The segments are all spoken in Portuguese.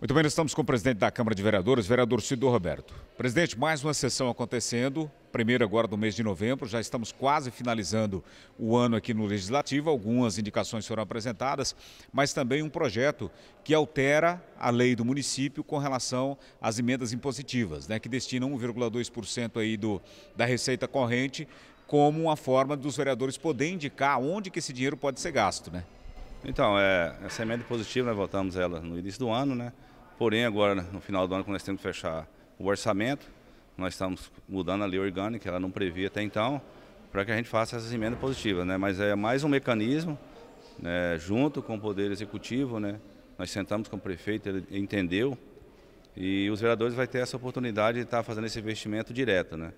Muito bem, estamos com o presidente da Câmara de Vereadores, vereador Cido Roberto. Presidente, mais uma sessão acontecendo, primeiro agora do mês de novembro, já estamos quase finalizando o ano aqui no Legislativo, algumas indicações foram apresentadas, mas também um projeto que altera a lei do município com relação às emendas impositivas, né, que destinam 1,2% aí do, da receita corrente como uma forma dos vereadores poder indicar onde que esse dinheiro pode ser gasto, né? Então, é, essa é emenda positiva, nós né? votamos ela no início do ano, né? Porém, agora, no final do ano, quando nós temos que fechar o orçamento, nós estamos mudando a lei orgânica, ela não previa até então, para que a gente faça essas emendas positivas, né? Mas é mais um mecanismo, né, junto com o Poder Executivo, né? Nós sentamos com o prefeito, ele entendeu, e os vereadores vão ter essa oportunidade de estar fazendo esse investimento direto, né?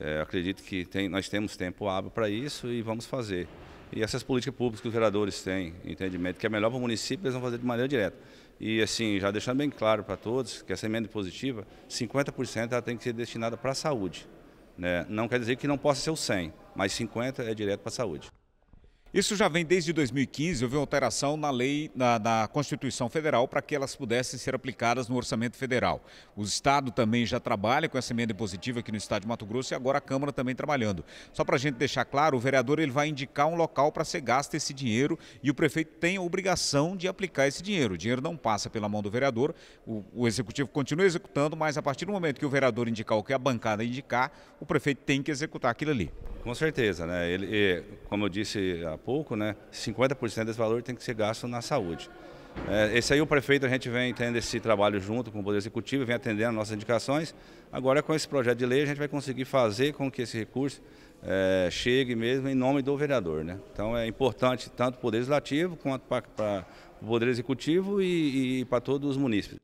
É, acredito que tem, nós temos tempo hábil para isso e vamos fazer. E essas políticas públicas que os vereadores têm, entendimento, que é melhor para o município, eles vão fazer de maneira direta. E assim, já deixando bem claro para todos que essa emenda positiva, 50% ela tem que ser destinada para a saúde. Né? Não quer dizer que não possa ser o 100%, mas 50% é direto para a saúde. Isso já vem desde 2015, houve alteração na lei, na, na Constituição Federal, para que elas pudessem ser aplicadas no orçamento federal. O Estado também já trabalha com essa emenda impositiva aqui no Estado de Mato Grosso e agora a Câmara também trabalhando. Só para a gente deixar claro, o vereador ele vai indicar um local para ser gasto esse dinheiro e o prefeito tem a obrigação de aplicar esse dinheiro. O dinheiro não passa pela mão do vereador, o, o executivo continua executando, mas a partir do momento que o vereador indicar o que a bancada indicar, o prefeito tem que executar aquilo ali. Com certeza, né? Ele, como eu disse há pouco, né, 50% desse valor tem que ser gasto na saúde. É, esse aí o prefeito, a gente vem tendo esse trabalho junto com o Poder Executivo, vem atendendo nossas indicações. Agora com esse projeto de lei a gente vai conseguir fazer com que esse recurso é, chegue mesmo em nome do vereador. Né? Então é importante tanto para o Poder Legislativo quanto para, para o Poder Executivo e, e para todos os munícipes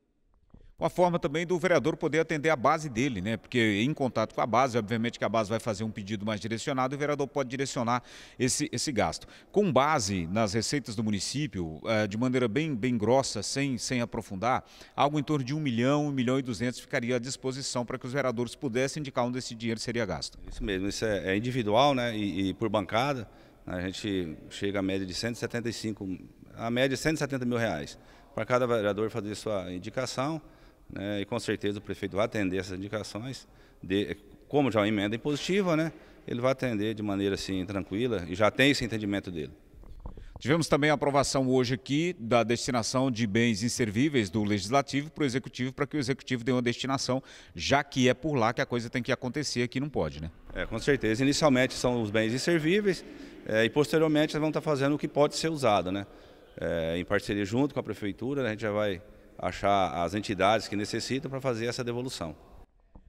uma forma também do vereador poder atender a base dele, né? Porque em contato com a base, obviamente que a base vai fazer um pedido mais direcionado e o vereador pode direcionar esse, esse gasto. Com base nas receitas do município, é, de maneira bem, bem grossa, sem, sem aprofundar, algo em torno de 1 milhão, 1 milhão e 200 ficaria à disposição para que os vereadores pudessem indicar onde esse dinheiro seria gasto. Isso mesmo, isso é, é individual, né? E, e por bancada, né? a gente chega à média de 175, a média de é 170 mil reais para cada vereador fazer sua indicação né? E com certeza o prefeito vai atender essas indicações, de, como já é uma emenda impositiva, né? Ele vai atender de maneira assim tranquila e já tem esse entendimento dele. Tivemos também a aprovação hoje aqui da destinação de bens inservíveis do Legislativo para o Executivo, para que o Executivo dê uma destinação, já que é por lá que a coisa tem que acontecer, aqui não pode, né? É, com certeza. Inicialmente são os bens inservíveis é, e posteriormente vão estar tá fazendo o que pode ser usado, né? É, em parceria junto com a Prefeitura, né, a gente já vai achar as entidades que necessitam para fazer essa devolução.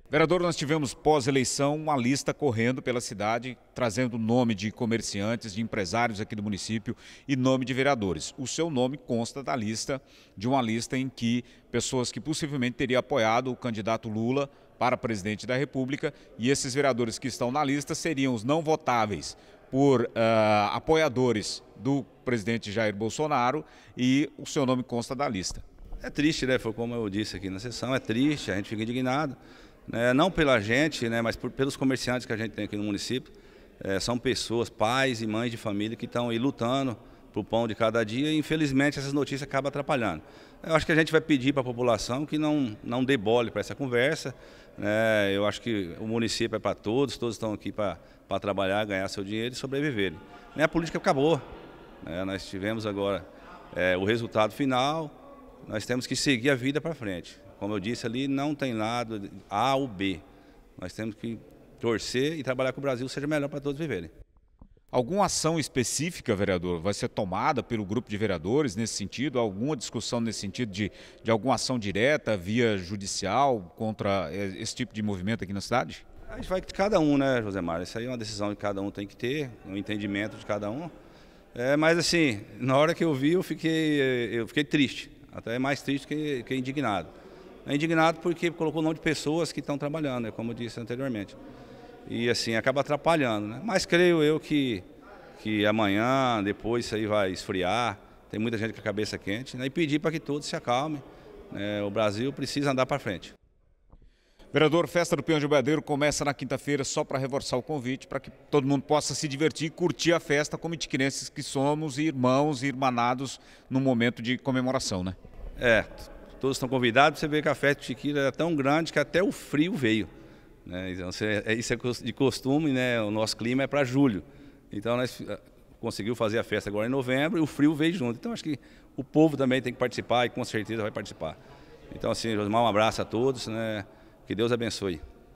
Vereador, nós tivemos pós-eleição uma lista correndo pela cidade, trazendo nome de comerciantes, de empresários aqui do município e nome de vereadores. O seu nome consta da lista, de uma lista em que pessoas que possivelmente teriam apoiado o candidato Lula para presidente da República e esses vereadores que estão na lista seriam os não votáveis por uh, apoiadores do presidente Jair Bolsonaro e o seu nome consta da lista. É triste, né? Foi como eu disse aqui na sessão, é triste, a gente fica indignado. Né? Não pela gente, né? mas por, pelos comerciantes que a gente tem aqui no município. É, são pessoas, pais e mães de família que estão aí lutando para o pão de cada dia e infelizmente essas notícias acabam atrapalhando. Eu acho que a gente vai pedir para a população que não, não dê bole para essa conversa. Né? Eu acho que o município é para todos, todos estão aqui para trabalhar, ganhar seu dinheiro e sobreviver. Né? A política acabou. Né? Nós tivemos agora é, o resultado final, nós temos que seguir a vida para frente. Como eu disse ali, não tem lado A ou B. Nós temos que torcer e trabalhar que o Brasil seja melhor para todos viverem. Alguma ação específica, vereador, vai ser tomada pelo grupo de vereadores nesse sentido? Alguma discussão nesse sentido de, de alguma ação direta via judicial contra eh, esse tipo de movimento aqui na cidade? A gente vai de cada um, né, Josemar? Isso aí é uma decisão que cada um tem que ter, um entendimento de cada um. É, mas assim, na hora que eu vi, eu fiquei, eh, eu fiquei triste até é mais triste que, que indignado. É indignado porque colocou o nome de pessoas que estão trabalhando, né, como eu disse anteriormente. E assim, acaba atrapalhando. Né? Mas creio eu que, que amanhã, depois, isso aí vai esfriar. Tem muita gente com a cabeça quente. Né? E pedir para que todos se acalmem. Né. o Brasil precisa andar para frente. Vereador, Festa do Peão de Boiadeiro começa na quinta-feira só para reforçar o convite, para que todo mundo possa se divertir e curtir a festa como itiquinenses que somos, irmãos e irmanados no momento de comemoração, né? É, todos estão convidados, você vê que a festa de Chiquira é tão grande que até o frio veio. Né? Então, é, isso é de costume, né? o nosso clima é para julho. Então nós eh, conseguimos fazer a festa agora em novembro e o frio veio junto. Então acho que o povo também tem que participar e com certeza vai participar. Então assim, Josmar, um abraço a todos, né? Que Deus abençoe.